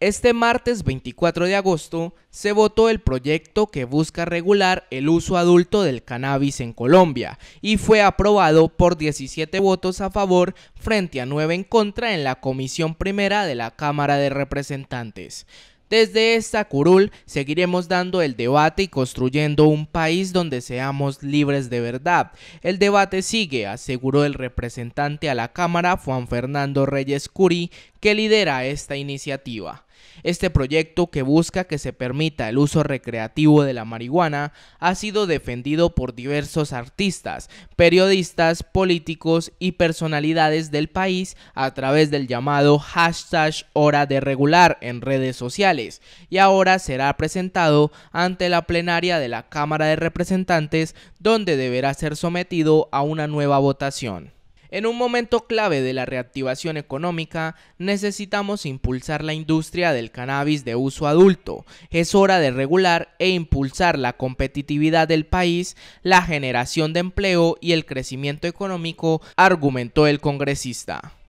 Este martes 24 de agosto se votó el proyecto que busca regular el uso adulto del cannabis en Colombia y fue aprobado por 17 votos a favor frente a 9 en contra en la Comisión Primera de la Cámara de Representantes. Desde esta curul seguiremos dando el debate y construyendo un país donde seamos libres de verdad. El debate sigue, aseguró el representante a la Cámara Juan Fernando Reyes Curi, que lidera esta iniciativa. Este proyecto que busca que se permita el uso recreativo de la marihuana ha sido defendido por diversos artistas, periodistas, políticos y personalidades del país a través del llamado hashtag hora de regular en redes sociales y ahora será presentado ante la plenaria de la Cámara de Representantes donde deberá ser sometido a una nueva votación. En un momento clave de la reactivación económica, necesitamos impulsar la industria del cannabis de uso adulto. Es hora de regular e impulsar la competitividad del país, la generación de empleo y el crecimiento económico, argumentó el congresista.